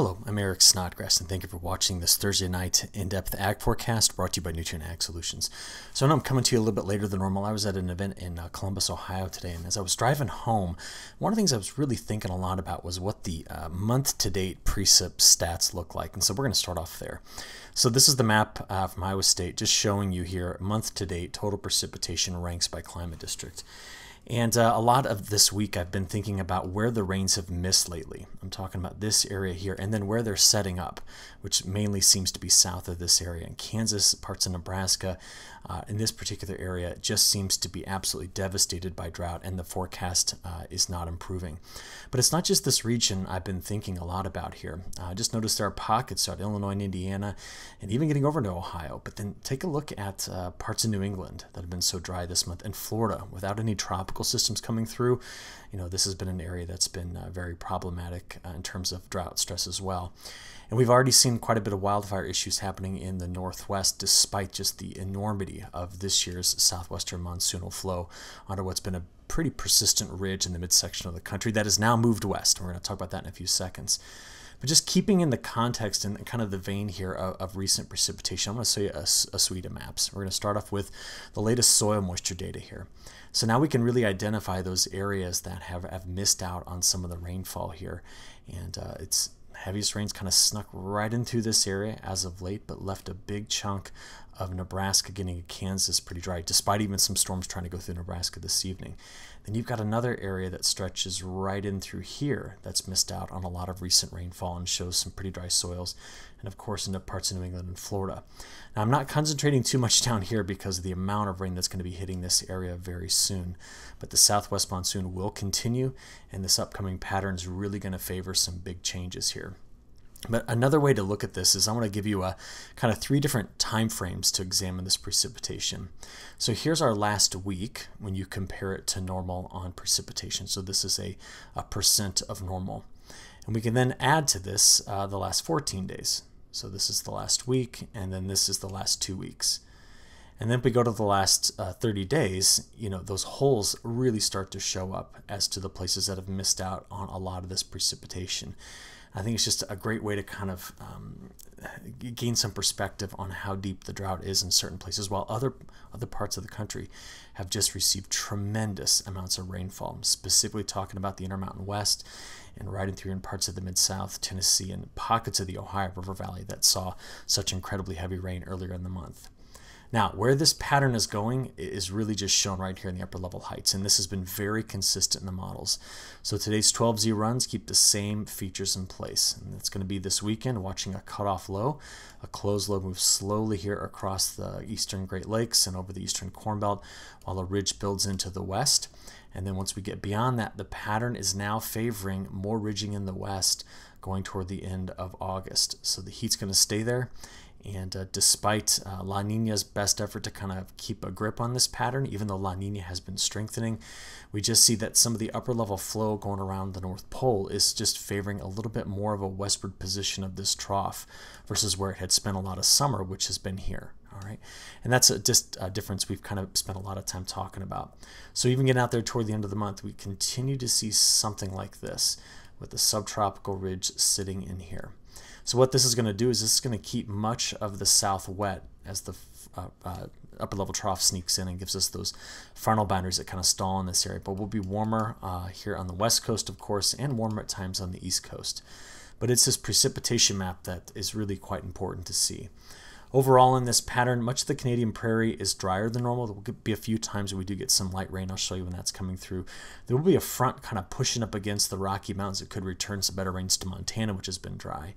Hello, I'm Eric Snodgrass, and thank you for watching this Thursday night in-depth Ag forecast brought to you by Nutrient Ag Solutions. So I'm know i coming to you a little bit later than normal. I was at an event in uh, Columbus, Ohio today, and as I was driving home, one of the things I was really thinking a lot about was what the uh, month-to-date precip stats look like, and so we're going to start off there. So this is the map uh, from Iowa State, just showing you here month-to-date total precipitation ranks by climate district. And uh, a lot of this week, I've been thinking about where the rains have missed lately. I'm talking about this area here, and then where they're setting up, which mainly seems to be south of this area in Kansas, parts of Nebraska, uh, in this particular area just seems to be absolutely devastated by drought and the forecast uh, is not improving. But it's not just this region I've been thinking a lot about here. Uh, I uh, just noticed there are pockets throughout Illinois and Indiana and even getting over to Ohio. But then take a look at uh, parts of New England that have been so dry this month and Florida without any tropical systems coming through. You know, this has been an area that's been uh, very problematic in terms of drought stress as well. And we've already seen quite a bit of wildfire issues happening in the Northwest despite just the enormity of this year's southwestern monsoonal flow onto what's been a pretty persistent ridge in the midsection of the country that has now moved west. And we're going to talk about that in a few seconds. But just keeping in the context and kind of the vein here of, of recent precipitation, I'm going to show you a, a suite of maps. We're going to start off with the latest soil moisture data here. So now we can really identify those areas that have, have missed out on some of the rainfall here. And uh, it's heaviest rains kind of snuck right into this area as of late, but left a big chunk of Nebraska getting Kansas pretty dry, despite even some storms trying to go through Nebraska this evening. Then you've got another area that stretches right in through here that's missed out on a lot of recent rainfall and shows some pretty dry soils, and of course into parts of New England and Florida. Now I'm not concentrating too much down here because of the amount of rain that's going to be hitting this area very soon, but the southwest monsoon will continue, and this upcoming pattern is really going to favor some big changes here. But another way to look at this is I want to give you a kind of three different time frames to examine this precipitation. So here's our last week when you compare it to normal on precipitation. So this is a, a percent of normal. And we can then add to this uh, the last 14 days. So this is the last week, and then this is the last two weeks. And then if we go to the last uh, 30 days, you know, those holes really start to show up as to the places that have missed out on a lot of this precipitation. I think it's just a great way to kind of um, gain some perspective on how deep the drought is in certain places, while other other parts of the country have just received tremendous amounts of rainfall. I'm specifically talking about the Intermountain West and riding through in parts of the Mid South, Tennessee, and pockets of the Ohio River Valley that saw such incredibly heavy rain earlier in the month. Now, where this pattern is going is really just shown right here in the upper level heights, and this has been very consistent in the models. So today's 12Z runs keep the same features in place, and it's going to be this weekend watching a cutoff low, a closed low move slowly here across the eastern Great Lakes and over the eastern Corn Belt, while a ridge builds into the west. And then once we get beyond that, the pattern is now favoring more ridging in the west going toward the end of August. So the heat's going to stay there and uh, despite uh, La Nina's best effort to kind of keep a grip on this pattern, even though La Nina has been strengthening, we just see that some of the upper level flow going around the North Pole is just favoring a little bit more of a westward position of this trough versus where it had spent a lot of summer, which has been here. All right, and that's a, just a difference we've kind of spent a lot of time talking about. So even getting out there toward the end of the month, we continue to see something like this with the subtropical ridge sitting in here. So what this is going to do is this is going to keep much of the south wet as the uh, uh, upper level trough sneaks in and gives us those frontal boundaries that kind of stall in this area. But we'll be warmer uh, here on the west coast, of course, and warmer at times on the east coast. But it's this precipitation map that is really quite important to see. Overall, in this pattern, much of the Canadian prairie is drier than normal. There will be a few times we do get some light rain. I'll show you when that's coming through. There will be a front kind of pushing up against the Rocky Mountains that could return some better rains to Montana, which has been dry.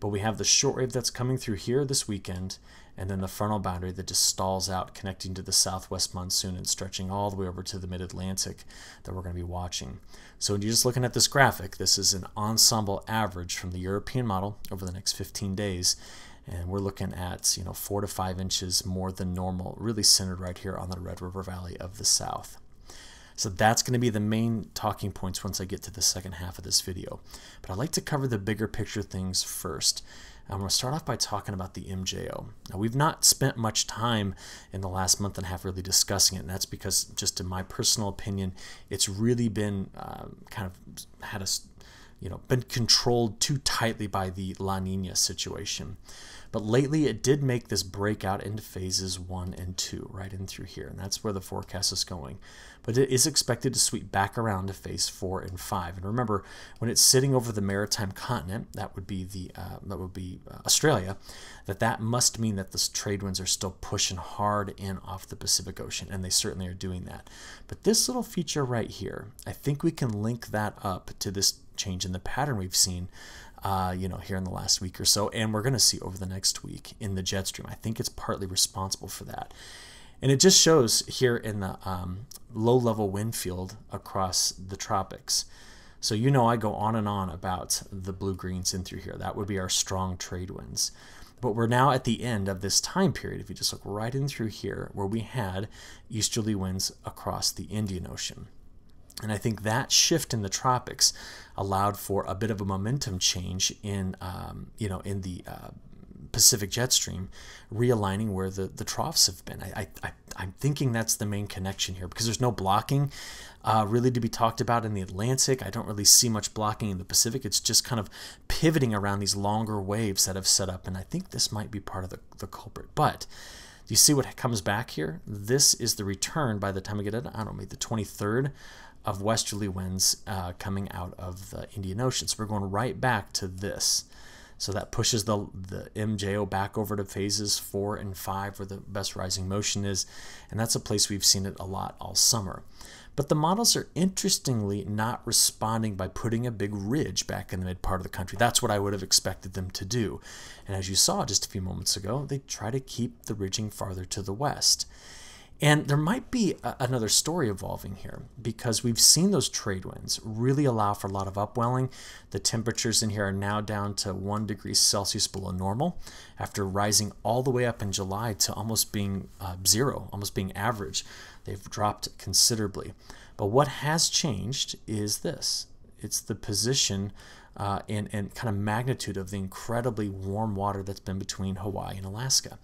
But we have the shortwave that's coming through here this weekend, and then the frontal boundary that just stalls out, connecting to the southwest monsoon and stretching all the way over to the mid Atlantic that we're going to be watching. So, when you're just looking at this graphic, this is an ensemble average from the European model over the next 15 days and we're looking at you know four to five inches more than normal really centered right here on the Red River Valley of the South so that's going to be the main talking points once I get to the second half of this video but I'd like to cover the bigger picture things first I'm going to start off by talking about the MJO. Now, we've not spent much time in the last month and a half really discussing it, and that's because, just in my personal opinion, it's really been uh, kind of had a you know, been controlled too tightly by the La Nina situation. But lately it did make this breakout into phases one and two, right in through here. And that's where the forecast is going. But it is expected to sweep back around to phase four and five. And remember, when it's sitting over the maritime continent, that would be the uh, that would be uh, Australia, that that must mean that the trade winds are still pushing hard in off the Pacific Ocean. And they certainly are doing that. But this little feature right here, I think we can link that up to this change in the pattern we've seen uh, you know, here in the last week or so, and we're going to see over the next week in the jet stream. I think it's partly responsible for that. And it just shows here in the um, low level wind field across the tropics. So, you know, I go on and on about the blue greens in through here. That would be our strong trade winds. But we're now at the end of this time period, if you just look right in through here, where we had easterly winds across the Indian Ocean. And I think that shift in the tropics allowed for a bit of a momentum change in, um, you know, in the uh, Pacific jet stream, realigning where the, the troughs have been. I, I, I'm thinking that's the main connection here because there's no blocking uh, really to be talked about in the Atlantic. I don't really see much blocking in the Pacific. It's just kind of pivoting around these longer waves that have set up, and I think this might be part of the, the culprit. But do you see what comes back here? This is the return by the time we get it, I don't know, maybe the 23rd of westerly winds uh, coming out of the Indian Ocean. So we're going right back to this. So that pushes the, the MJO back over to phases four and five where the best rising motion is. And that's a place we've seen it a lot all summer. But the models are interestingly not responding by putting a big ridge back in the mid part of the country. That's what I would have expected them to do. And as you saw just a few moments ago, they try to keep the ridging farther to the west. And there might be a, another story evolving here because we've seen those trade winds really allow for a lot of upwelling. The temperatures in here are now down to 1 degree Celsius below normal after rising all the way up in July to almost being uh, zero, almost being average. They've dropped considerably. But what has changed is this it's the position uh, and, and kind of magnitude of the incredibly warm water that's been between Hawaii and Alaska.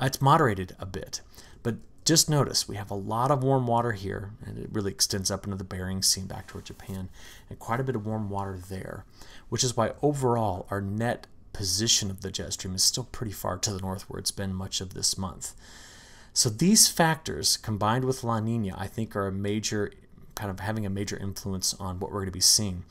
Uh, it's moderated a bit, but just notice we have a lot of warm water here, and it really extends up into the Bering Sea back toward Japan, and quite a bit of warm water there, which is why overall our net position of the jet stream is still pretty far to the northward. It's been much of this month. So these factors combined with La Nina, I think, are a major kind of having a major influence on what we're going to be seeing.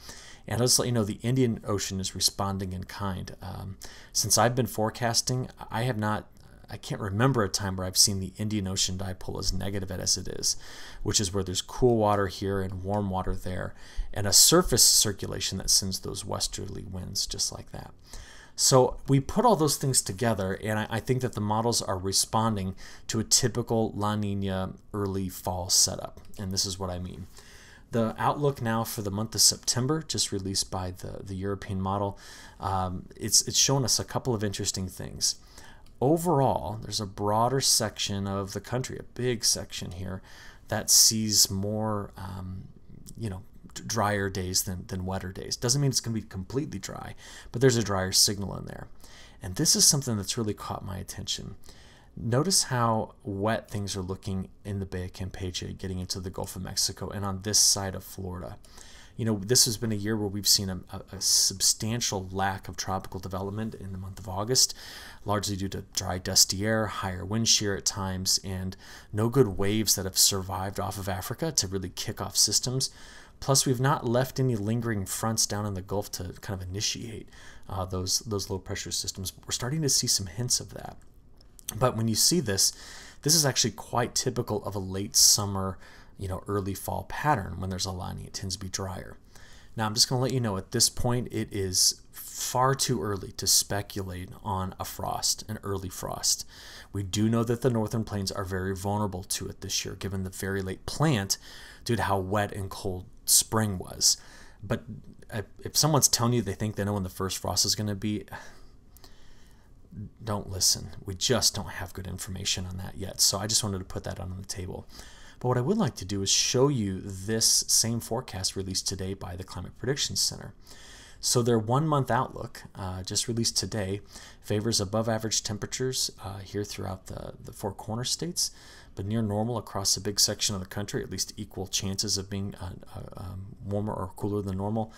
And I'll just let you know the Indian Ocean is responding in kind. Um, since I've been forecasting, I have not I can't remember a time where I've seen the Indian Ocean dipole as negative as it is, which is where there's cool water here and warm water there, and a surface circulation that sends those westerly winds just like that. So we put all those things together, and I, I think that the models are responding to a typical La Nina early fall setup, and this is what I mean. The outlook now for the month of September, just released by the, the European model, um, it's, it's shown us a couple of interesting things overall, there's a broader section of the country, a big section here, that sees more, um, you know, drier days than, than wetter days. Doesn't mean it's going to be completely dry, but there's a drier signal in there. And this is something that's really caught my attention. Notice how wet things are looking in the Bay of Campeche getting into the Gulf of Mexico and on this side of Florida you know, this has been a year where we've seen a, a, substantial lack of tropical development in the month of August, largely due to dry, dusty air, higher wind shear at times, and no good waves that have survived off of Africa to really kick off systems. Plus, we've not left any lingering fronts down in the Gulf to kind of initiate uh, those those low pressure systems. We're starting to see some hints of that. But when you see this, this is actually quite typical of a late summer you know, early fall pattern when there's a La Nina. It tends to be drier. Now, I'm just going to let you know at this point, it is far too early to speculate on a frost, an early frost. We do know that the northern plains are very vulnerable to it this year, given the very late plant due to how wet and cold spring was. But uh, if someone's telling you they think they know when the first frost is going to be, don't listen. We just don't have good information on that yet. So I just wanted to put that on the table. But what I would like to do is show you this same forecast released today by the Climate Prediction Center. So their one-month outlook, uh, just released today, favors above-average temperatures uh, here throughout the, the Four Corner states but near normal across a big section of the country, at least equal chances of being uh, uh, um, warmer or cooler than normal.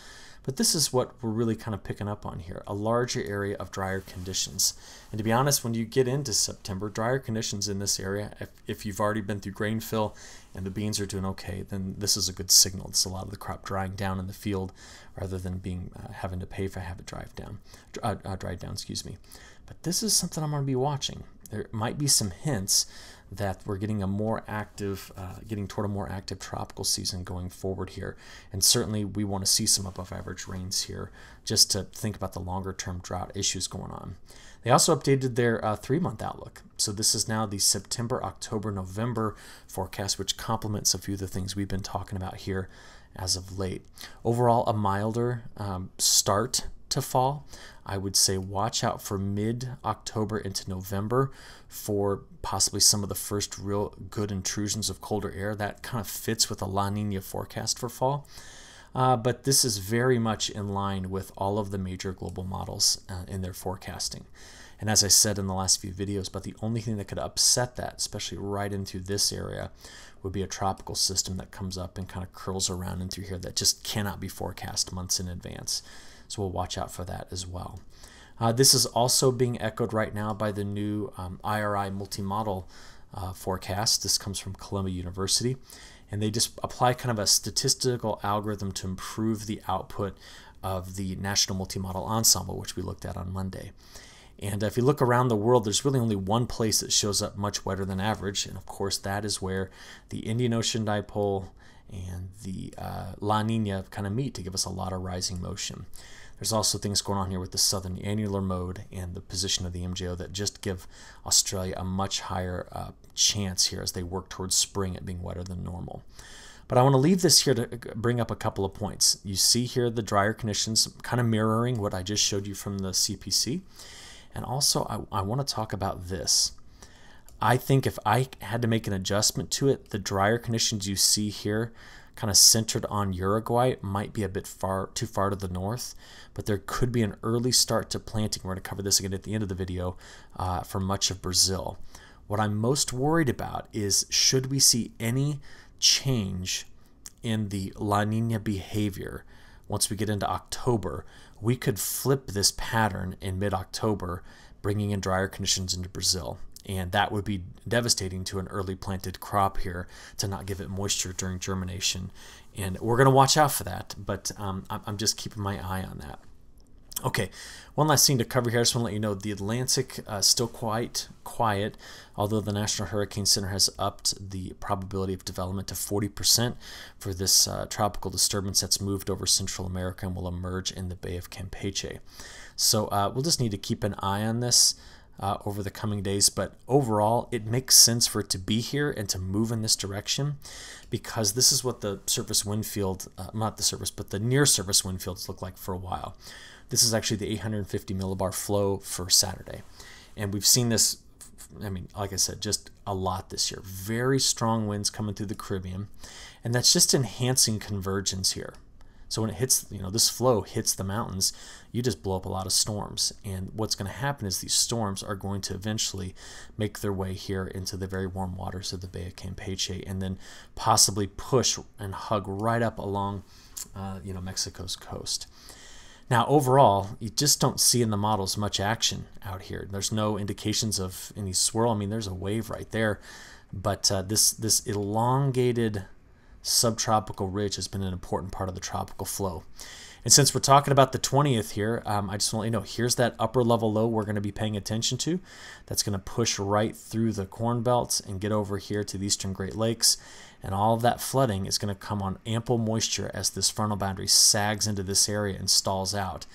But this is what we're really kind of picking up on here, a larger area of drier conditions. And to be honest, when you get into September, drier conditions in this area, if, if you've already been through grain fill and the beans are doing okay, then this is a good signal. It's a lot of the crop drying down in the field rather than being uh, having to pay for have it drive down, uh, uh, dried down, excuse me. But this is something I'm going to be watching there might be some hints that we're getting a more active, uh, getting toward a more active tropical season going forward here. And certainly we want to see some above average rains here just to think about the longer term drought issues going on. They also updated their uh, three month outlook. So this is now the September, October, November forecast, which complements a few of the things we've been talking about here as of late. Overall, a milder um, start to fall. I would say watch out for mid October into November for possibly some of the first real good intrusions of colder air. That kind of fits with the La Nina forecast for fall. Uh, but this is very much in line with all of the major global models uh, in their forecasting. And as I said in the last few videos, but the only thing that could upset that, especially right into this area, would be a tropical system that comes up and kind of curls around into here that just cannot be forecast months in advance. So we'll watch out for that as well. Uh, this is also being echoed right now by the new um, IRI multi uh, forecast. This comes from Columbia University. And they just apply kind of a statistical algorithm to improve the output of the National multi-model Ensemble, which we looked at on Monday. And if you look around the world, there's really only one place that shows up much wetter than average. And of course, that is where the Indian Ocean Dipole and the uh, La Nina kind of meet to give us a lot of rising motion. There's also things going on here with the southern annular mode and the position of the MJO that just give Australia a much higher uh, chance here as they work towards spring at being wetter than normal. But I want to leave this here to uh, bring up a couple of points. You see here the drier conditions kind of mirroring what I just showed you from the CPC. And also, I, I want to talk about this. I think if I had to make an adjustment to it, the drier conditions you see here kind of centered on Uruguay might be a bit far too far to the north, but there could be an early start to planting. We're going to cover this again at the end of the video uh, for much of Brazil. What I'm most worried about is should we see any change in the La Nina behavior once we get into October, we could flip this pattern in mid October, bringing in drier conditions into Brazil and that would be devastating to an early planted crop here to not give it moisture during germination. And we're going to watch out for that, but um, I'm just keeping my eye on that. Okay, one last thing to cover here. I just want to let you know the Atlantic uh, still quite quiet, although the National Hurricane Center has upped the probability of development to 40% for this uh, tropical disturbance that's moved over Central America and will emerge in the Bay of Campeche. So uh, we'll just need to keep an eye on this uh, over the coming days. But overall, it makes sense for it to be here and to move in this direction because this is what the surface wind field, uh, not the surface, but the near surface wind fields look like for a while. This is actually the 850 millibar flow for Saturday. And we've seen this, I mean, like I said, just a lot this year. Very strong winds coming through the Caribbean. And that's just enhancing convergence here. So when it hits, you know, this flow hits the mountains, you just blow up a lot of storms. And what's going to happen is these storms are going to eventually make their way here into the very warm waters of the Bay of Campeche and then possibly push and hug right up along, uh, you know, Mexico's coast. Now, overall, you just don't see in the models much action out here. There's no indications of any swirl. I mean, there's a wave right there, but uh, this this elongated subtropical ridge has been an important part of the tropical flow. And since we're talking about the 20th here, um, I just want to let you know, here's that upper level low we're going to be paying attention to. That's going to push right through the corn belts and get over here to the eastern Great Lakes. And all of that flooding is going to come on ample moisture as this frontal boundary sags into this area and stalls out.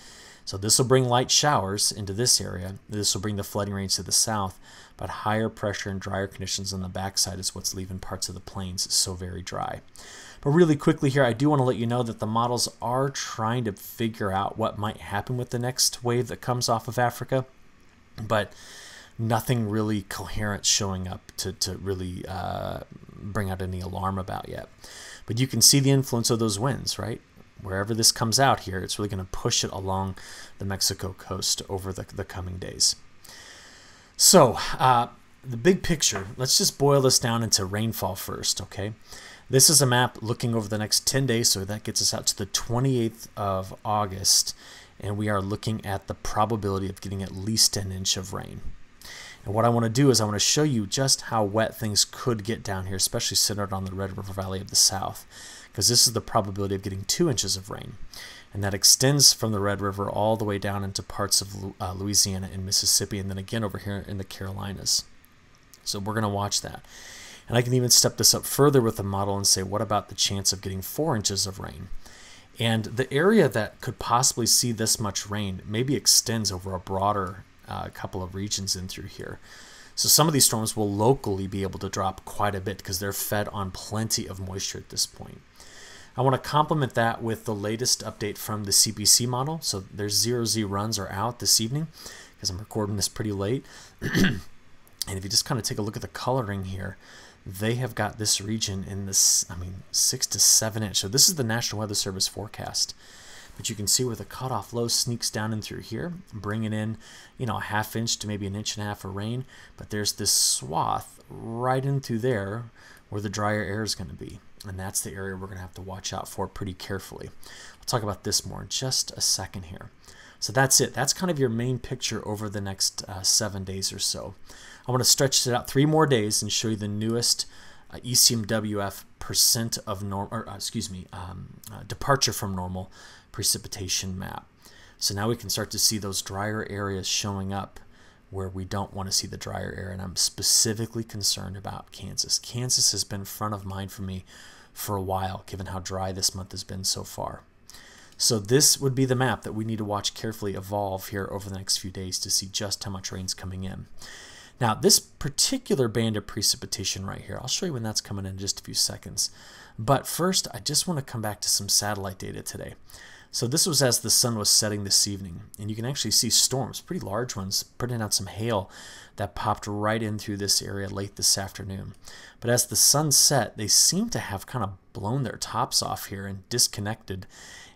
So this will bring light showers into this area. This will bring the flooding range to the south, but higher pressure and drier conditions on the backside is what's leaving parts of the plains so very dry. But really quickly here, I do want to let you know that the models are trying to figure out what might happen with the next wave that comes off of Africa, but nothing really coherent showing up to, to really uh, bring out any alarm about yet. But you can see the influence of those winds, right? wherever this comes out here, it's really going to push it along the Mexico coast over the, the coming days. So uh, the big picture, let's just boil this down into rainfall first, okay? This is a map looking over the next 10 days, so that gets us out to the 28th of August, and we are looking at the probability of getting at least an inch of rain. And what I want to do is I want to show you just how wet things could get down here, especially centered on the Red River Valley of the South because this is the probability of getting two inches of rain. And that extends from the Red River all the way down into parts of uh, Louisiana and Mississippi, and then again over here in the Carolinas. So we're going to watch that. And I can even step this up further with the model and say, what about the chance of getting four inches of rain? And the area that could possibly see this much rain maybe extends over a broader uh, couple of regions in through here. So some of these storms will locally be able to drop quite a bit because they're fed on plenty of moisture at this point. I want to complement that with the latest update from the CPC model. So their zero Z runs are out this evening because I'm recording this pretty late. and if you just kind of take a look at the coloring here, they have got this region in this, I mean, six to seven inch. So this is the National Weather Service forecast. But you can see where the cutoff low sneaks down and through here, bringing in, you know, a half inch to maybe an inch and a half of rain. But there's this swath right in through there where the drier air is going to be. And that's the area we're going to have to watch out for pretty carefully. We'll talk about this more in just a second here. So that's it. That's kind of your main picture over the next uh, seven days or so. I want to stretch it out three more days and show you the newest uh, ECMWF percent of normal, or uh, excuse me, um, uh, departure from normal precipitation map. So now we can start to see those drier areas showing up where we don't want to see the drier air, and I'm specifically concerned about Kansas. Kansas has been front of mind for me for a while, given how dry this month has been so far. So this would be the map that we need to watch carefully evolve here over the next few days to see just how much rain's coming in. Now, this particular band of precipitation right here, I'll show you when that's coming in, in just a few seconds. But first, I just want to come back to some satellite data today. So this was as the sun was setting this evening, and you can actually see storms, pretty large ones, putting out some hail that popped right in through this area late this afternoon. But as the sun set, they seem to have kind of blown their tops off here and disconnected,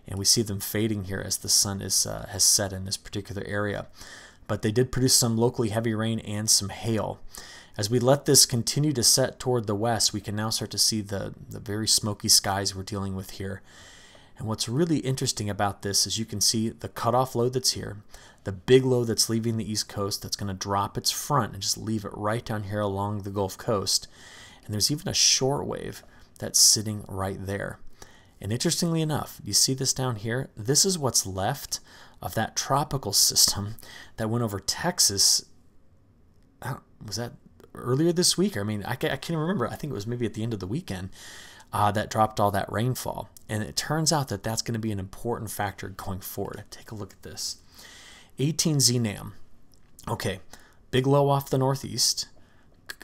and we see them fading here as the sun is uh, has set in this particular area. But they did produce some locally heavy rain and some hail. As we let this continue to set toward the west, we can now start to see the, the very smoky skies we're dealing with here. And what's really interesting about this is you can see the cutoff low that's here, the big low that's leaving the east coast that's going to drop its front and just leave it right down here along the Gulf Coast. And there's even a short wave that's sitting right there. And interestingly enough, you see this down here? This is what's left of that tropical system that went over Texas. Uh, was that earlier this week? I mean, I can't remember. I think it was maybe at the end of the weekend uh, that dropped all that rainfall. And it turns out that that's going to be an important factor going forward. Take a look at this. 18Z NAM. Okay, big low off the northeast,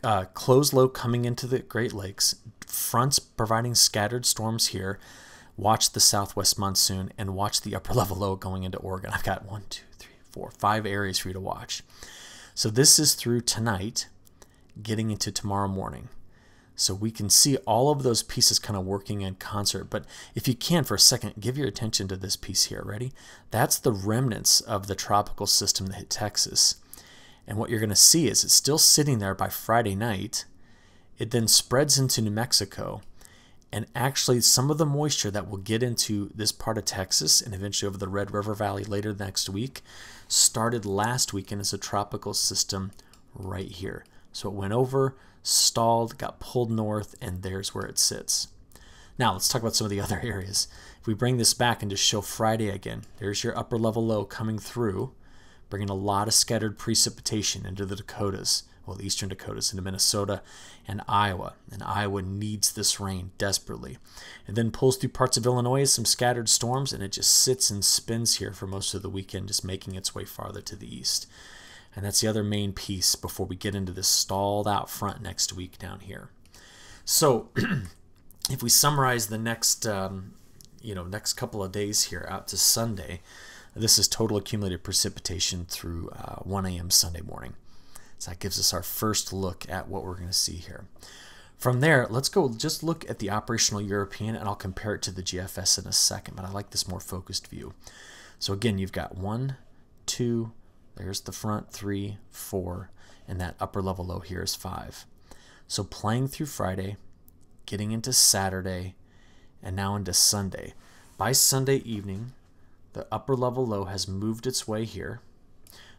uh, close low coming into the Great Lakes, fronts providing scattered storms here. Watch the southwest monsoon and watch the upper level low going into Oregon. I've got one, two, three, four, five areas for you to watch. So this is through tonight, getting into tomorrow morning. So we can see all of those pieces kind of working in concert. But if you can for a second, give your attention to this piece here. Ready? That's the remnants of the tropical system that hit Texas. And what you're going to see is it's still sitting there by Friday night. It then spreads into New Mexico. And actually, some of the moisture that will get into this part of Texas and eventually over the Red River Valley later next week started last weekend as a tropical system right here. So it went over, stalled, got pulled north, and there's where it sits. Now let's talk about some of the other areas. If we bring this back and just show Friday again, there's your upper level low coming through, bringing a lot of scattered precipitation into the Dakotas, well, the eastern Dakotas, into Minnesota and Iowa. And Iowa needs this rain desperately. And then pulls through parts of Illinois, some scattered storms, and it just sits and spins here for most of the weekend, just making its way farther to the east. And that's the other main piece before we get into this stalled out front next week down here. So if we summarize the next, um, you know, next couple of days here out to Sunday, this is total accumulated precipitation through uh, 1 a.m. Sunday morning. So that gives us our first look at what we're going to see here. From there, let's go just look at the operational European, and I'll compare it to the GFS in a second, but I like this more focused view. So again, you've got one, two, there's the front three, four, and that upper level low here is five. So playing through Friday, getting into Saturday, and now into Sunday. By Sunday evening, the upper level low has moved its way here.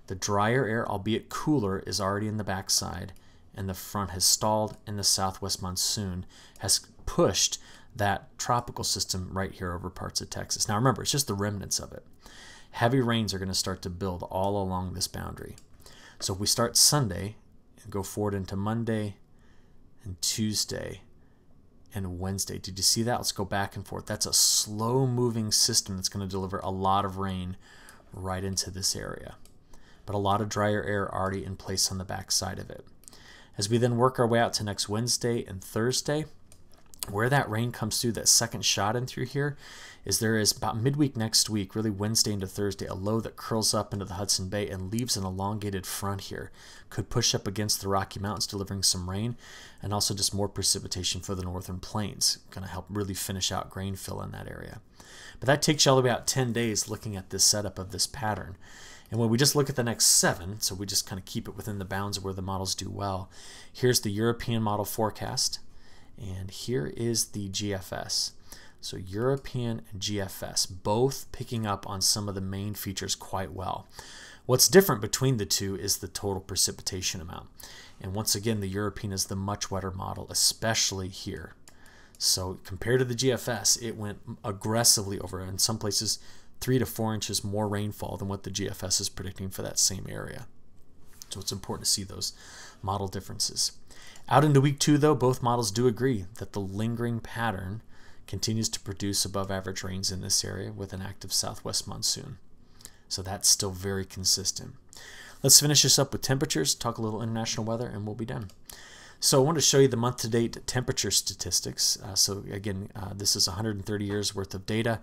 The drier air, albeit cooler, is already in the backside, and the front has stalled, and the southwest monsoon has pushed that tropical system right here over parts of Texas. Now remember, it's just the remnants of it heavy rains are going to start to build all along this boundary. So if we start Sunday and go forward into Monday and Tuesday and Wednesday, did you see that? Let's go back and forth. That's a slow moving system that's going to deliver a lot of rain right into this area. But a lot of drier air already in place on the back side of it. As we then work our way out to next Wednesday and Thursday, where that rain comes through that second shot in through here is there is about midweek next week really wednesday into thursday a low that curls up into the hudson bay and leaves an elongated front here could push up against the rocky mountains delivering some rain and also just more precipitation for the northern plains going to help really finish out grain fill in that area but that takes you all about 10 days looking at this setup of this pattern and when we just look at the next seven, so we just kind of keep it within the bounds of where the models do well, here's the European model forecast and here is the GFS. So European and GFS, both picking up on some of the main features quite well. What's different between the two is the total precipitation amount. And once again, the European is the much wetter model, especially here. So compared to the GFS, it went aggressively over, in some places, three to four inches more rainfall than what the GFS is predicting for that same area. So it's important to see those model differences. Out into week two, though, both models do agree that the lingering pattern continues to produce above average rains in this area with an active southwest monsoon. So that's still very consistent. Let's finish this up with temperatures, talk a little international weather, and we'll be done. So I want to show you the month-to-date temperature statistics. Uh, so again, uh, this is 130 years worth of data.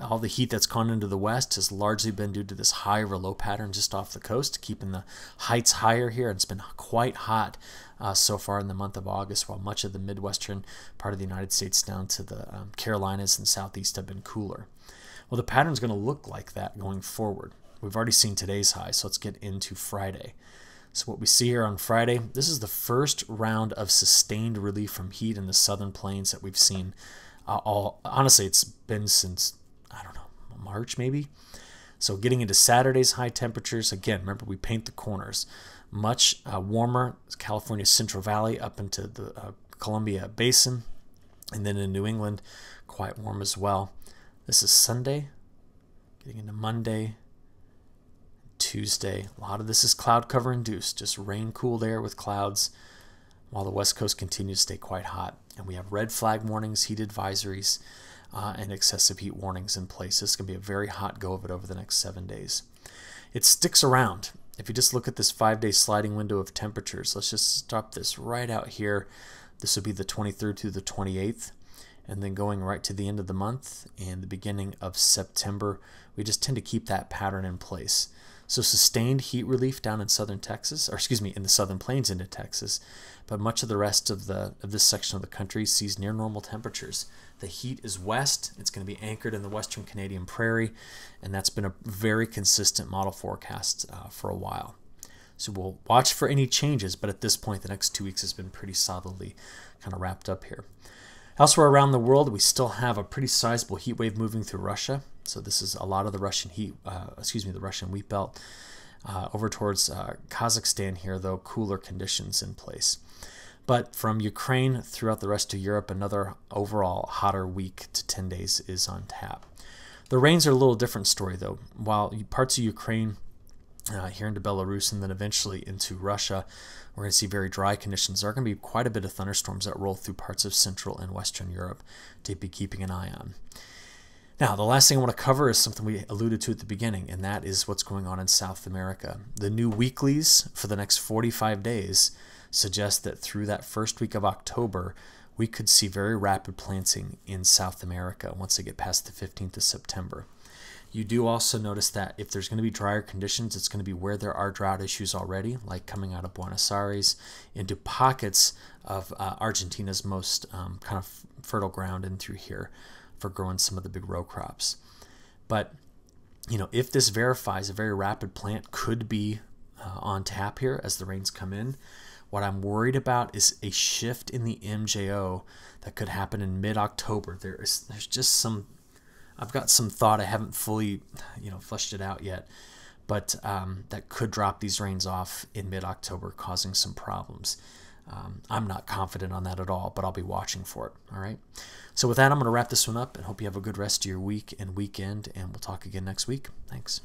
All the heat that's gone into the west has largely been due to this high or low pattern just off the coast, keeping the heights higher here. And it's been quite hot uh, so far in the month of August, while much of the midwestern part of the United States down to the um, Carolinas and southeast have been cooler. Well, the pattern's going to look like that going forward. We've already seen today's high, so let's get into Friday. So what we see here on Friday, this is the first round of sustained relief from heat in the southern plains that we've seen. Uh, all honestly, it's been since I don't know March maybe. So getting into Saturday's high temperatures again. Remember we paint the corners. Much uh, warmer California Central Valley up into the uh, Columbia Basin, and then in New England, quite warm as well. This is Sunday. Getting into Monday, Tuesday. A lot of this is cloud cover induced, just rain cooled air with clouds while the west coast continues to stay quite hot. And we have red flag warnings, heat advisories, uh, and excessive heat warnings in place. This to be a very hot go of it over the next seven days. It sticks around. If you just look at this five day sliding window of temperatures, let's just stop this right out here. This would be the 23rd through the 28th and then going right to the end of the month and the beginning of September, we just tend to keep that pattern in place. So sustained heat relief down in southern Texas, or excuse me, in the southern plains into Texas, but much of the rest of the of this section of the country sees near normal temperatures. The heat is west. It's going to be anchored in the western Canadian prairie, and that's been a very consistent model forecast uh, for a while. So we'll watch for any changes, but at this point, the next two weeks has been pretty solidly kind of wrapped up here. Elsewhere around the world, we still have a pretty sizable heat wave moving through Russia so this is a lot of the Russian heat, uh, excuse me, the Russian wheat belt. Uh, over towards uh, Kazakhstan here, though, cooler conditions in place. But from Ukraine throughout the rest of Europe, another overall hotter week to 10 days is on tap. The rains are a little different story, though. While parts of Ukraine, uh, here into Belarus, and then eventually into Russia, we're going to see very dry conditions. There are going to be quite a bit of thunderstorms that roll through parts of Central and Western Europe to be keeping an eye on. Now, the last thing I want to cover is something we alluded to at the beginning, and that is what's going on in South America. The new weeklies for the next 45 days suggest that through that first week of October, we could see very rapid planting in South America once they get past the 15th of September. You do also notice that if there's going to be drier conditions, it's going to be where there are drought issues already, like coming out of Buenos Aires into pockets of uh, Argentina's most um, kind of fertile ground and through here for growing some of the big row crops. But you know, if this verifies, a very rapid plant could be uh, on tap here as the rains come in. What I'm worried about is a shift in the MJO that could happen in mid-October. There is there's just some I've got some thought I haven't fully you know flushed it out yet, but um, that could drop these rains off in mid-October, causing some problems. Um, I'm not confident on that at all, but I'll be watching for it. All right. So, with that, I'm going to wrap this one up and hope you have a good rest of your week and weekend, and we'll talk again next week. Thanks.